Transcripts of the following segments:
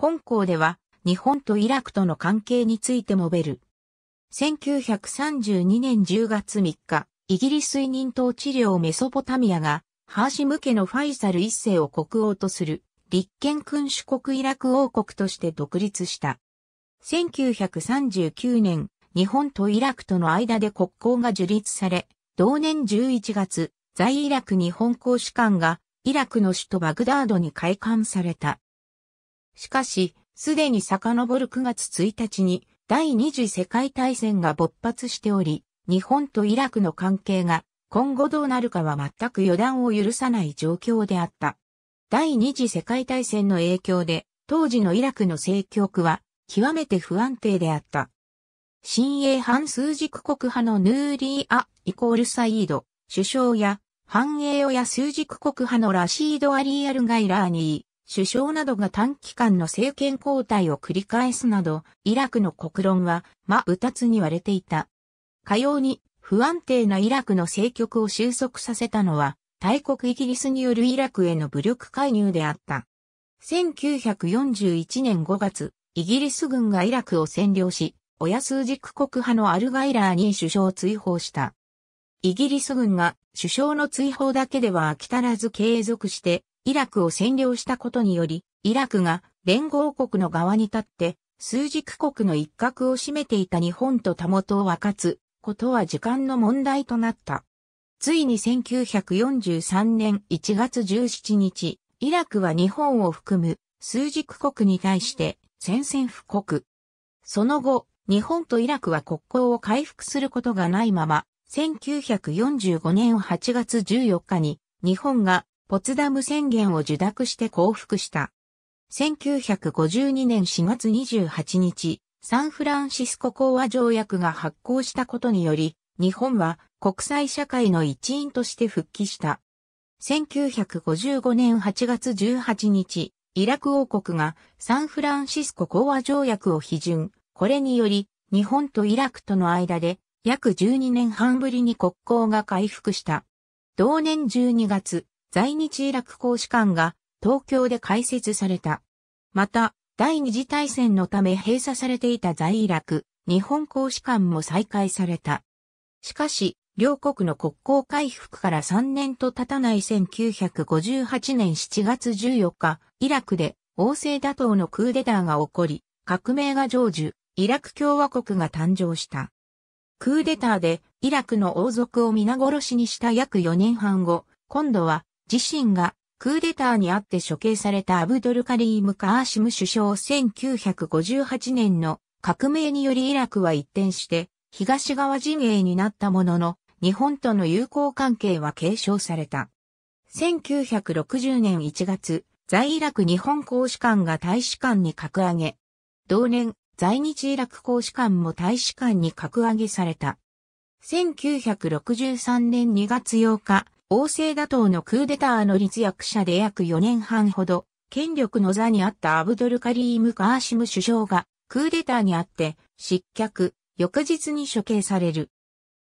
本校では日本とイラクとの関係について述べる。1932年10月3日、イギリス委任統治領メソポタミアが、ハーシム家のファイサル一世を国王とする、立憲君主国イラク王国として独立した。1939年、日本とイラクとの間で国交が樹立され、同年11月、在イラク日本公使館が、イラクの首都バグダードに開館された。しかし、すでに遡る9月1日に第二次世界大戦が勃発しており、日本とイラクの関係が今後どうなるかは全く予断を許さない状況であった。第二次世界大戦の影響で、当時のイラクの政局は極めて不安定であった。新英反数軸国派のヌーリー・ア・イコール・サイード、首相や、反英親数軸国派のラシード・アリー・アルガイラーニー、首相などが短期間の政権交代を繰り返すなど、イラクの国論は、ま、二つに割れていた。かように、不安定なイラクの政局を収束させたのは、大国イギリスによるイラクへの武力介入であった。1941年5月、イギリス軍がイラクを占領し、親数軸国派のアルガイラーに首相を追放した。イギリス軍が首相の追放だけでは飽き足らず継続してイラクを占領したことにより、イラクが連合国の側に立って、数軸国の一角を占めていた日本とたもとを分かつことは時間の問題となった。ついに1943年1月17日、イラクは日本を含む数軸国に対して宣戦布告。その後、日本とイラクは国交を回復することがないまま、1945年8月14日に日本がポツダム宣言を受諾して降伏した。1952年4月28日、サンフランシスコ講和条約が発効したことにより、日本は国際社会の一員として復帰した。1955年8月18日、イラク王国がサンフランシスコ講和条約を批准。これにより、日本とイラクとの間で約12年半ぶりに国交が回復した。同年12月、在日イラク公使館が東京で開設された。また、第二次大戦のため閉鎖されていた在イラク、日本公使館も再開された。しかし、両国の国交回復から3年と経たない1958年7月14日、イラクで王政打倒のクーデターが起こり、革命が成就、イラク共和国が誕生した。クーデターでイラクの王族を皆殺しにした約4年半後、今度は自身がクーデターにあって処刑されたアブドルカリーム・カーシム首相1958年の革命によりイラクは一転して東側陣営になったものの日本との友好関係は継承された。1960年1月、在イラク日本公使館が大使館に格上げ。同年、在日イラク公使館も大使館に格上げされた。1963年2月8日、王政打倒のクーデターの立役者で約4年半ほど、権力の座にあったアブドルカリーム・カーシム首相が、クーデターにあって、失脚、翌日に処刑される。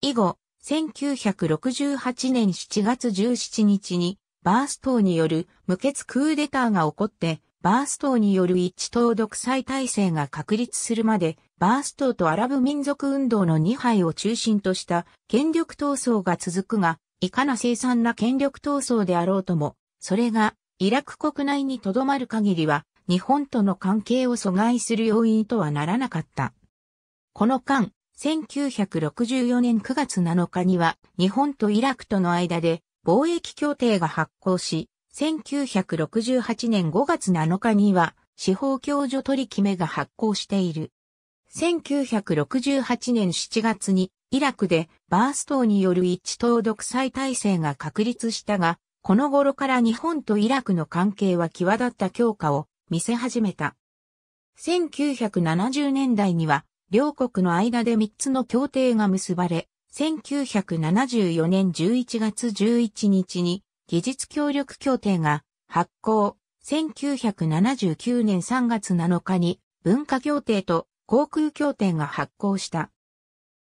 以後、1968年7月17日に、バース党による無血クーデターが起こって、バース党による一党独裁体制が確立するまで、バース党とアラブ民族運動の2敗を中心とした権力闘争が続くが、いかな生産な権力闘争であろうとも、それがイラク国内に留まる限りは、日本との関係を阻害する要因とはならなかった。この間、1964年9月7日には、日本とイラクとの間で貿易協定が発行し、1968年5月7日には、司法共助取り決めが発行している。1968年7月にイラクでバース等による一致党独裁体制が確立したが、この頃から日本とイラクの関係は際立った強化を見せ始めた。1970年代には、両国の間で3つの協定が結ばれ、1974年11月11日に技術協力協定が発行、1979年3月7日に文化協定と航空協定が発行した。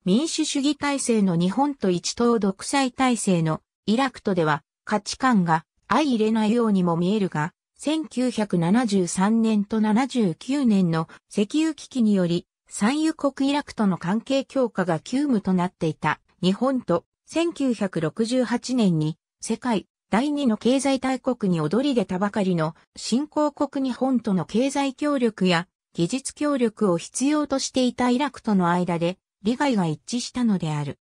民主主義体制の日本と一党独裁体制のイラクとでは価値観が相入れないようにも見えるが、1973年と79年の石油危機により、産油国イラクとの関係強化が急務となっていた日本と1968年に世界第二の経済大国に躍り出たばかりの新興国日本との経済協力や技術協力を必要としていたイラクとの間で利害が一致したのである。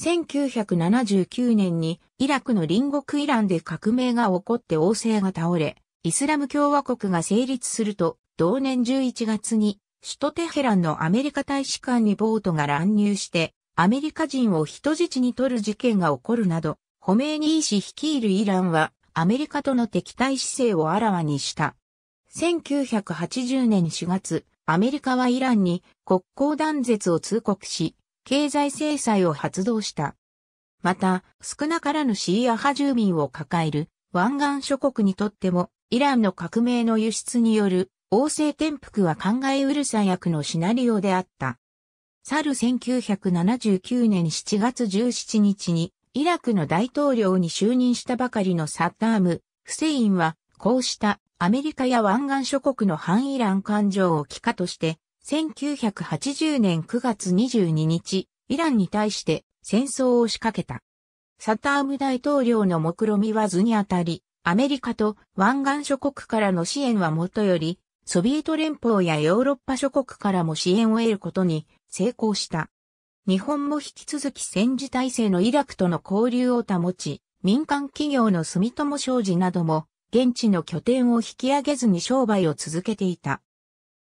1979年にイラクの隣国イランで革命が起こって王政が倒れ、イスラム共和国が成立すると、同年11月に首都テヘランのアメリカ大使館にボートが乱入して、アメリカ人を人質に取る事件が起こるなど、ホメにニー氏率いるイランはアメリカとの敵対姿勢をあらわにした。1980年4月、アメリカはイランに国交断絶を通告し、経済制裁を発動した。また、少なからぬシーア派住民を抱える湾岸諸国にとっても、イランの革命の輸出による王政転覆は考えうる最悪のシナリオであった。去る1979年7月17日に、イラクの大統領に就任したばかりのサッダーム・フセインは、こうしたアメリカや湾岸諸国の反イラン感情を帰化として、1980年9月22日、イランに対して戦争を仕掛けた。サターム大統領の目論みは図にあたり、アメリカと湾岸諸国からの支援はもとより、ソビエト連邦やヨーロッパ諸国からも支援を得ることに成功した。日本も引き続き戦時体制のイラクとの交流を保ち、民間企業の住友商事なども現地の拠点を引き上げずに商売を続けていた。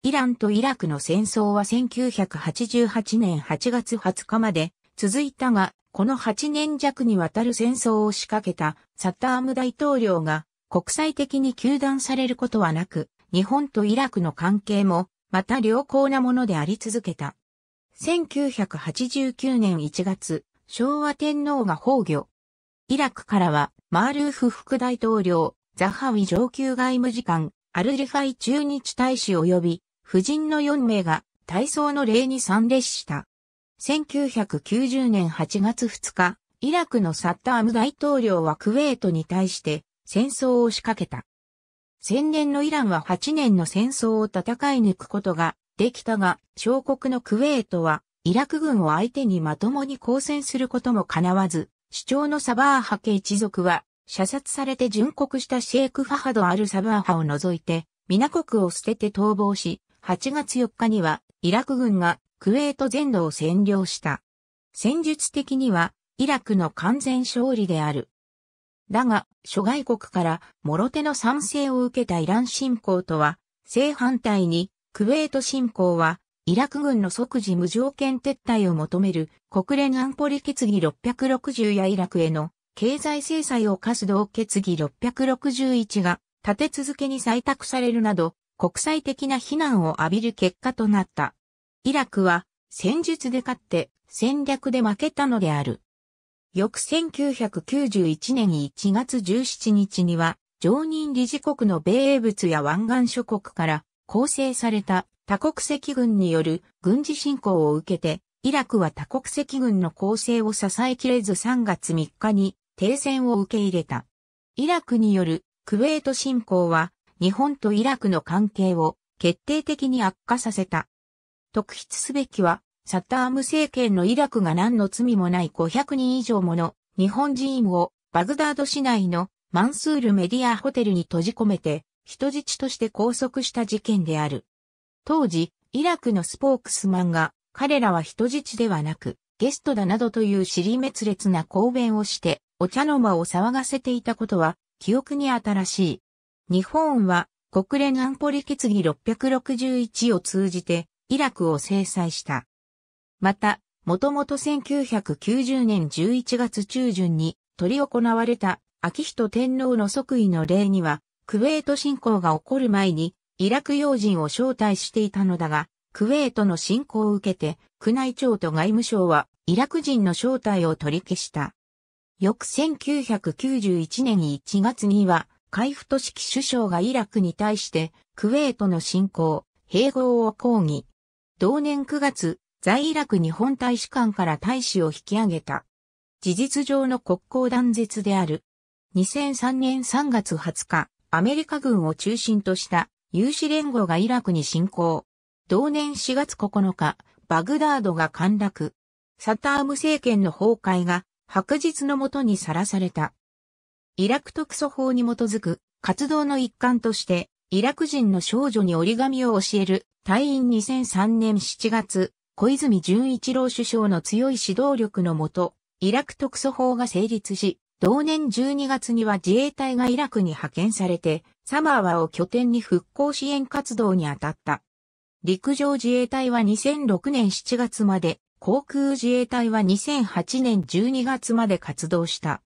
イランとイラクの戦争は1988年8月20日まで続いたが、この8年弱にわたる戦争を仕掛けたサッターム大統領が国際的に求断されることはなく、日本とイラクの関係もまた良好なものであり続けた。1989年1月、昭和天皇が崩御。イラクからはマールーフ副大統領、ザハウィ上級外務次官、アルリファイ駐日大使及び、夫人の4名が、体操の礼に参列した。1990年8月2日、イラクのサッターム大統領はクウェートに対して戦争を仕掛けた。戦年のイランは8年の戦争を戦い抜くことができたが、小国のクウェートはイラク軍を相手にまともに抗戦することも叶わず、主張のサバーハケ一族は射殺されて殉国したシェイク・ファハド・アル・サブアハを除いて、皆国を捨てて逃亡し、8月4日には、イラク軍がクウェート全土を占領した。戦術的には、イラクの完全勝利である。だが、諸外国から諸手の賛成を受けたイラン侵攻とは、正反対に、クウェート侵攻は、イラク軍の即時無条件撤退を求める国連安保理決議660やイラクへの経済制裁を課す同決議661が立て続けに採択されるなど、国際的な非難を浴びる結果となった。イラクは戦術で勝って戦略で負けたのである。翌1991年1月17日には、常任理事国の米英物や湾岸諸国から構成された多国籍軍による軍事侵攻を受けて、イラクは多国籍軍の構成を支えきれず3月3日に停戦を受け入れた。イラクによるクウェート侵攻は日本とイラクの関係を決定的に悪化させた。特筆すべきは、サッターム政権のイラクが何の罪もない500人以上もの日本人をバグダード市内のマンスールメディアホテルに閉じ込めて人質として拘束した事件である。当時、イラクのスポークスマンが彼らは人質ではなくゲストだなどという尻滅裂な講弁をしてお茶の間を騒がせていたことは記憶に新しい。日本は国連安保理決議661を通じてイラクを制裁した。また、もともと1990年11月中旬に取り行われた秋人天皇の即位の礼には、クウェート侵攻が起こる前にイラク要人を招待していたのだが、クウェートの侵攻を受けて、宮内庁と外務省はイラク人の招待を取り消した。翌1991年1月には、海部都市首相がイラクに対して、クウェートの侵攻、併合を抗議。同年9月、在イラク日本大使館から大使を引き上げた。事実上の国交断絶である。2003年3月20日、アメリカ軍を中心とした有志連合がイラクに侵攻。同年4月9日、バグダードが陥落。サターム政権の崩壊が白日のもとにさらされた。イラク特措法に基づく活動の一環として、イラク人の少女に折り紙を教える隊員2003年7月、小泉純一郎首相の強い指導力のもと、イラク特措法が成立し、同年12月には自衛隊がイラクに派遣されて、サマーワを拠点に復興支援活動に当たった。陸上自衛隊は2006年7月まで航空自衛隊は2008年12月まで活動した。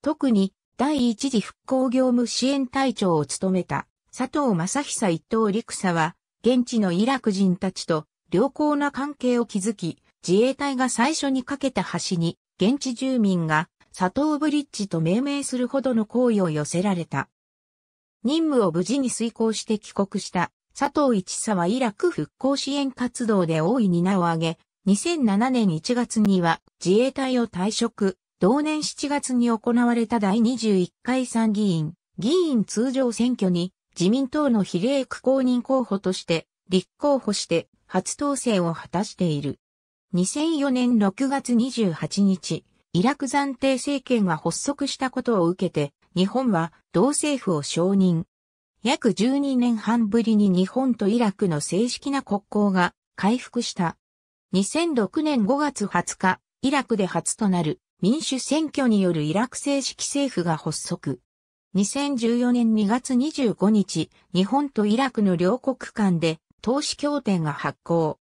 特に第一次復興業務支援隊長を務めた佐藤正久一等陸佐は現地のイラク人たちと良好な関係を築き、自衛隊が最初に架けた橋に現地住民が佐藤ブリッジと命名するほどの行為を寄せられた。任務を無事に遂行して帰国した佐藤一佐はイラク復興支援活動で大いに名を挙げ、2007年1月には自衛隊を退職、同年7月に行われた第21回参議院、議員通常選挙に自民党の比例区公認候補として立候補して初当選を果たしている。2004年6月28日、イラク暫定政権が発足したことを受けて、日本は同政府を承認。約12年半ぶりに日本とイラクの正式な国交が回復した。2006年5月20日、イラクで初となる民主選挙によるイラク正式政府が発足。2014年2月25日、日本とイラクの両国間で投資協定が発行。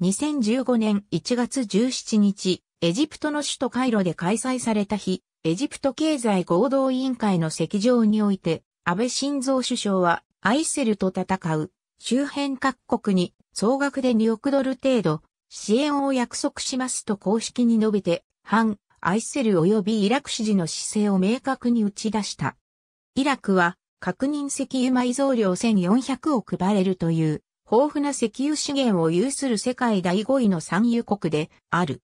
2015年1月17日、エジプトの首都カイロで開催された日、エジプト経済合同委員会の席上において、安倍晋三首相はアイセルと戦う周辺各国に総額で2億ドル程度支援を約束しますと公式に述べて、反、アイセル及びイラク支持の姿勢を明確に打ち出した。イラクは、確認石油埋蔵量1400億バレルという、豊富な石油資源を有する世界第5位の産油国である。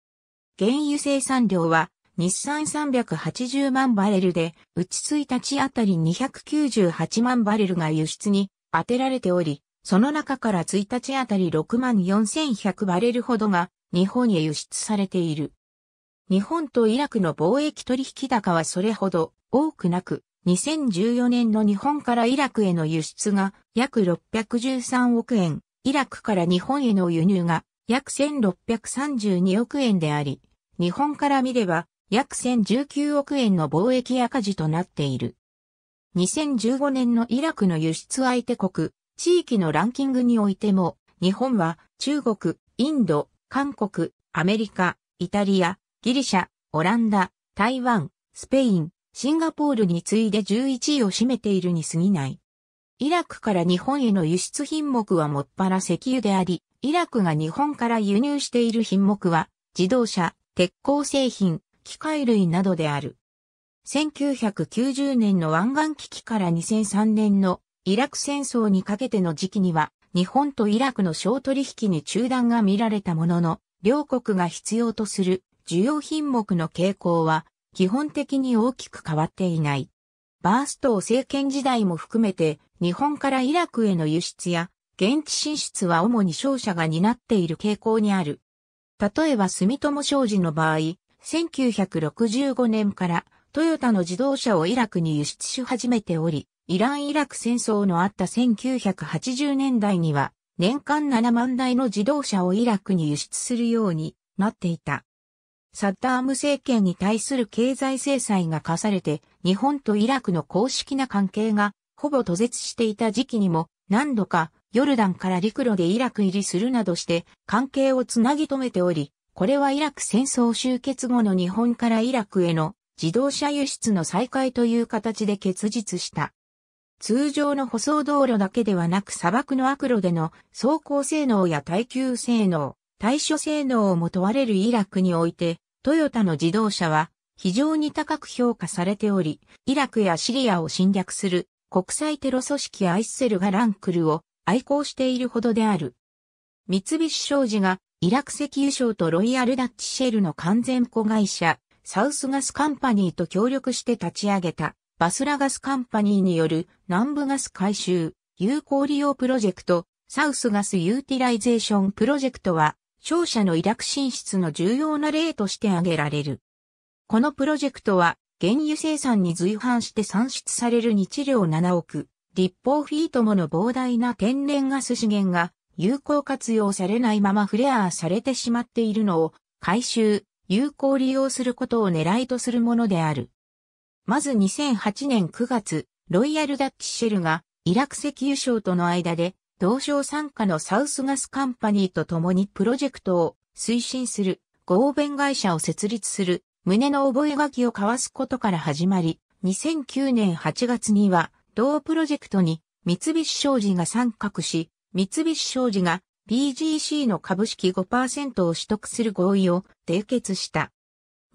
原油生産量は、日産380万バレルで、うち1日あたり298万バレルが輸出に当てられており、その中から1日あたり6万4100バレルほどが日本へ輸出されている。日本とイラクの貿易取引高はそれほど多くなく、2014年の日本からイラクへの輸出が約613億円、イラクから日本への輸入が約1632億円であり、日本から見れば約1019億円の貿易赤字となっている。2015年のイラクの輸出相手国、地域のランキングにおいても、日本は中国、インド、韓国、アメリカ、イタリア、ギリシャ、オランダ、台湾、スペイン、シンガポールに次いで11位を占めているに過ぎない。イラクから日本への輸出品目はもっぱら石油であり、イラクが日本から輸入している品目は、自動車、鉄鋼製品、機械類などである。1990年の湾岸危機から2003年のイラク戦争にかけての時期には、日本とイラクの商取引に中断が見られたものの、両国が必要とする需要品目の傾向は、基本的に大きく変わっていない。バースト政権時代も含めて、日本からイラクへの輸出や、現地進出は主に商社が担っている傾向にある。例えば住友商事の場合、1965年からトヨタの自動車をイラクに輸出し始めており、イラン・イラク戦争のあった1980年代には、年間7万台の自動車をイラクに輸出するようになっていた。サッダーム政権に対する経済制裁が課されて、日本とイラクの公式な関係がほぼ途絶していた時期にも何度かヨルダンから陸路でイラク入りするなどして関係をつなぎ止めており、これはイラク戦争終結後の日本からイラクへの自動車輸出の再開という形で結実した。通常の舗装道路だけではなく砂漠の悪路での走行性能や耐久性能、対処性能をも問われるイラクにおいて、トヨタの自動車は非常に高く評価されており、イラクやシリアを侵略する国際テロ組織アイスセルがランクルを愛好しているほどである。三菱商事がイラク石油省とロイヤルダッチシェルの完全子会社、サウスガスカンパニーと協力して立ち上げたバスラガスカンパニーによる南部ガス回収、有効利用プロジェクト、サウスガスユーティライゼーションプロジェクトは、商社のイラク進出の重要な例として挙げられる。このプロジェクトは、原油生産に随伴して産出される日量7億、立方フィートもの膨大な天然ガス資源が有効活用されないままフレアーされてしまっているのを回収、有効利用することを狙いとするものである。まず2008年9月、ロイヤルダッチシェルがイラク石油省との間で同省参加のサウスガスカンパニーと共にプロジェクトを推進する合弁会社を設立する胸の覚書を交わすことから始まり、2009年8月には同プロジェクトに三菱商事が参画し、三菱商事が BGC の株式5%を取得する合意を締結した。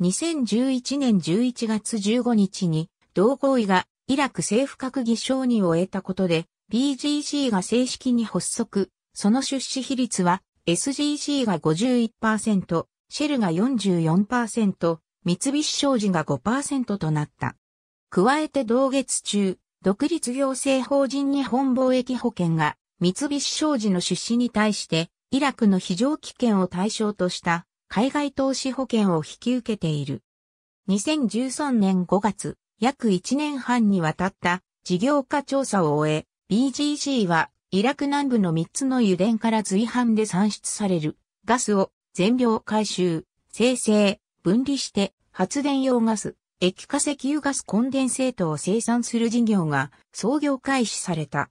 2011年11月15日に同合意がイラク政府閣議承認を得たことで BGC が正式に発足、その出資比率は SGC が51%、シェルが44%、三菱商事が5%となった。加えて同月中、独立行政法人日本貿易保険が三菱商事の出資に対して、イラクの非常危険を対象とした海外投資保険を引き受けている。2013年5月、約1年半にわたった事業化調査を終え、BGC はイラク南部の3つの油田から随伴で産出されるガスを全量回収、生成、分離して発電用ガス、液化石油ガスコンデンセートを生産する事業が創業開始された。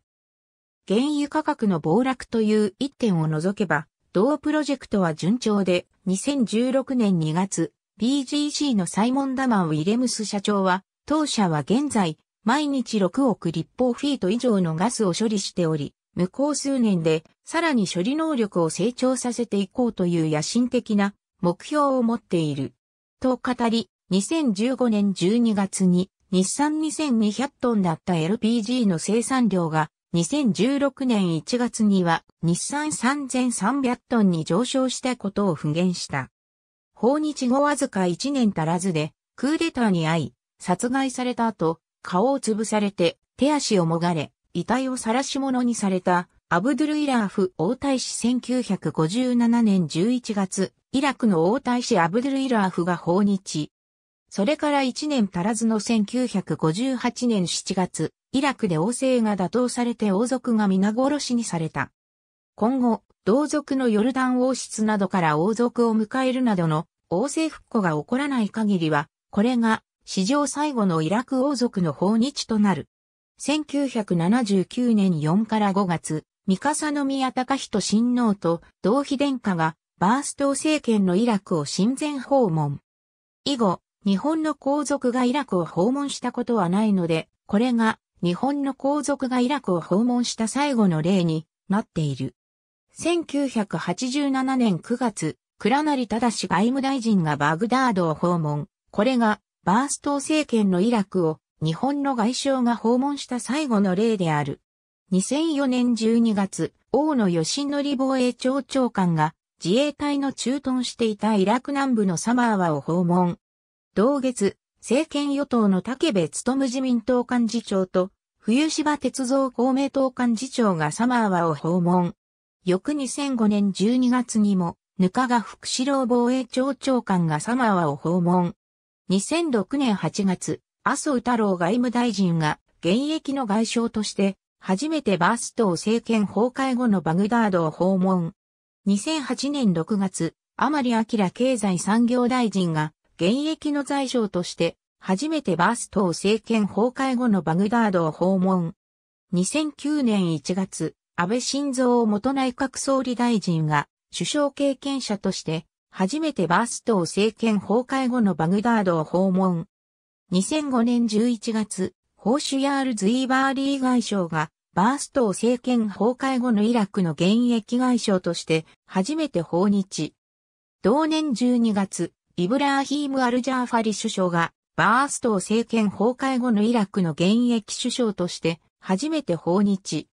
原油価格の暴落という一点を除けば、同プロジェクトは順調で、2016年2月、PGC のサイモン・ダマン・ウィレムス社長は、当社は現在、毎日6億立方フィート以上のガスを処理しており、向こう数年で、さらに処理能力を成長させていこうという野心的な目標を持っている。と語り、2015年12月に日産2200トンだった LPG の生産量が2016年1月には日産3300トンに上昇したことを復元した。訪日後わずか1年足らずで、クーデターに遭い、殺害された後、顔を潰されて、手足をもがれ、遺体を晒し者にされた、アブドゥル・イラーフ王太子1957年11月、イラクの王太子アブドゥル・イラーフが訪日。それから1年足らずの1958年7月、イラクで王政が打倒されて王族が皆殺しにされた。今後、同族のヨルダン王室などから王族を迎えるなどの王政復古が起こらない限りは、これが史上最後のイラク王族の訪日となる。1979年4から5月、三笠宮隆人親王と同妃殿下がバースト政権のイラクを親善訪問。以後、日本の皇族がイラクを訪問したことはないので、これが日本の皇族がイラクを訪問した最後の例になっている。1987年9月、倉成正外務大臣がバグダードを訪問。これがバースト政権のイラクを日本の外相が訪問した最後の例である。2004年12月、大野義則防衛庁長官が自衛隊の駐屯していたイラク南部のサマーワを訪問。同月、政権与党の竹部務自民党幹事長と、冬芝鉄道公明党幹事長がサマーワを訪問。翌2005年12月にも、ぬかが福祉郎防衛庁長官がサマーワを訪問。2006年8月、麻生太郎外務大臣が現役の外相として、初めてバース党政権崩壊後のバグダードを訪問。2008年6月、甘利明経済産業大臣が現役の財相として、初めてバーストを政権崩壊後のバグダードを訪問。2009年1月、安倍晋三元内閣総理大臣が首相経験者として初めてバーストを政権崩壊後のバグダードを訪問。2005年11月、ホーシュヤール・ズイーバーリー外相がバーストを政権崩壊後のイラクの現役外相として初めて訪日。同年12月、イブラーヒーム・アルジャーファリ首相が、バースト政権崩壊後のイラクの現役首相として、初めて訪日。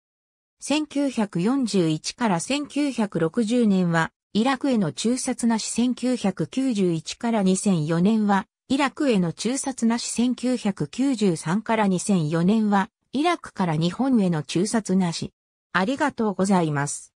1941から1960年は、イラクへの中殺なし1991から2004年は、イラクへの中殺なし1993から2004年は、イラクから日本への中殺なし。ありがとうございます。